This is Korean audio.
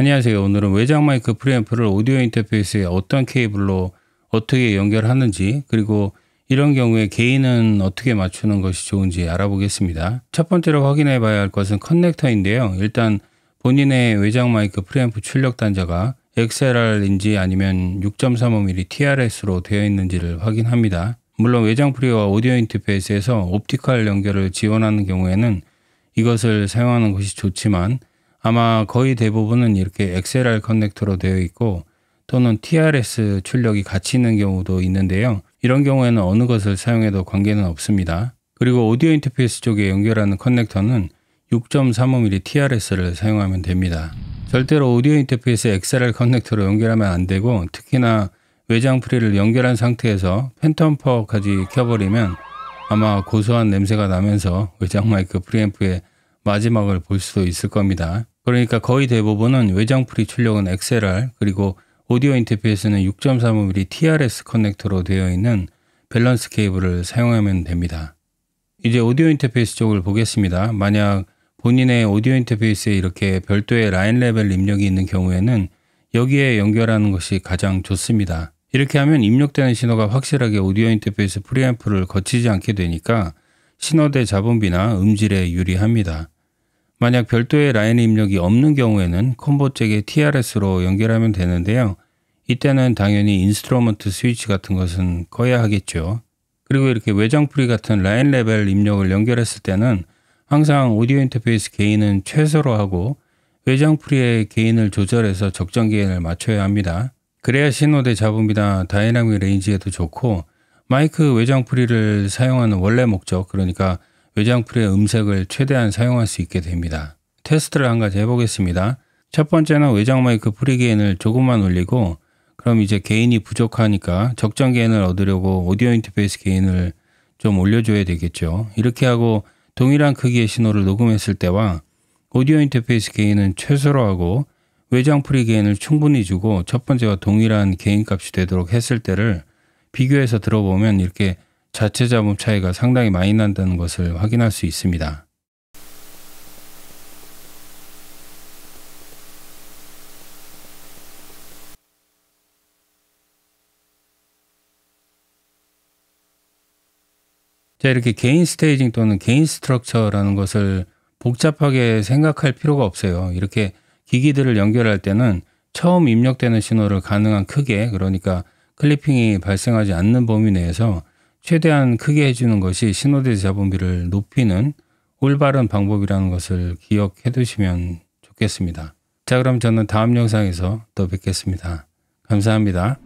안녕하세요. 오늘은 외장 마이크 프리앰프를 오디오 인터페이스에 어떤 케이블로 어떻게 연결하는지 그리고 이런 경우에 개인은 어떻게 맞추는 것이 좋은지 알아보겠습니다. 첫 번째로 확인해 봐야 할 것은 커넥터인데요. 일단 본인의 외장 마이크 프리앰프 출력 단자가 XLR인지 아니면 6.35mm TRS로 되어 있는지를 확인합니다. 물론 외장 프리와 오디오 인터페이스에서 옵티컬 연결을 지원하는 경우에는 이것을 사용하는 것이 좋지만 아마 거의 대부분은 이렇게 XLR 커넥터로 되어 있고 또는 TRS 출력이 같이 있는 경우도 있는데요. 이런 경우에는 어느 것을 사용해도 관계는 없습니다. 그리고 오디오 인터페이스 쪽에 연결하는 커넥터는 6.35mm TRS를 사용하면 됩니다. 절대로 오디오 인터페이스 XLR 커넥터로 연결하면 안 되고 특히나 외장 프리를 연결한 상태에서 팬텀 퍼까지 켜버리면 아마 고소한 냄새가 나면서 외장 마이크 프리앰프에 마지막을 볼수도 있을 겁니다. 그러니까 거의 대부분은 외장풀이 출력은 XLR 그리고 오디오 인터페이스는 6.35mm TRS 커넥터로 되어 있는 밸런스 케이블을 사용하면 됩니다. 이제 오디오 인터페이스 쪽을 보겠습니다. 만약 본인의 오디오 인터페이스에 이렇게 별도의 라인 레벨 입력이 있는 경우에는 여기에 연결하는 것이 가장 좋습니다. 이렇게 하면 입력되는 신호가 확실하게 오디오 인터페이스 프리앰프를 거치지 않게 되니까 신호대 잡음비나 음질에 유리합니다. 만약 별도의 라인 입력이 없는 경우에는 컴보잭의 TRS로 연결하면 되는데요. 이때는 당연히 인스트루먼트 스위치 같은 것은 꺼야 하겠죠. 그리고 이렇게 외장풀이 같은 라인 레벨 입력을 연결했을 때는 항상 오디오 인터페이스 게인은 최소로 하고 외장풀이의 게인을 조절해서 적정 게인을 맞춰야 합니다. 그래야 신호대 잡음이나 다이나믹 레인지에도 좋고 마이크 외장풀이를 사용하는 원래 목적 그러니까 외장풀의 음색을 최대한 사용할 수 있게 됩니다. 테스트를 한 가지 해보겠습니다. 첫 번째는 외장 마이크 프리게인을 조금만 올리고 그럼 이제 게인이 부족하니까 적정 게인을 얻으려고 오디오 인터페이스 게인을 좀 올려줘야 되겠죠. 이렇게 하고 동일한 크기의 신호를 녹음했을 때와 오디오 인터페이스 게인은 최소로 하고 외장 프리 게인을 충분히 주고 첫 번째와 동일한 게인 값이 되도록 했을 때를 비교해서 들어보면 이렇게 자체 잡음 차이가 상당히 많이 난다는 것을 확인할 수 있습니다. 자, 이렇게 개인 스테이징 또는 개인 스트럭처라는 것을 복잡하게 생각할 필요가 없어요. 이렇게 기기들을 연결할 때는 처음 입력되는 신호를 가능한 크게, 그러니까 클리핑이 발생하지 않는 범위 내에서 최대한 크게 해주는 것이 신호대 자본비를 높이는 올바른 방법이라는 것을 기억해 두시면 좋겠습니다. 자, 그럼 저는 다음 영상에서 또 뵙겠습니다. 감사합니다.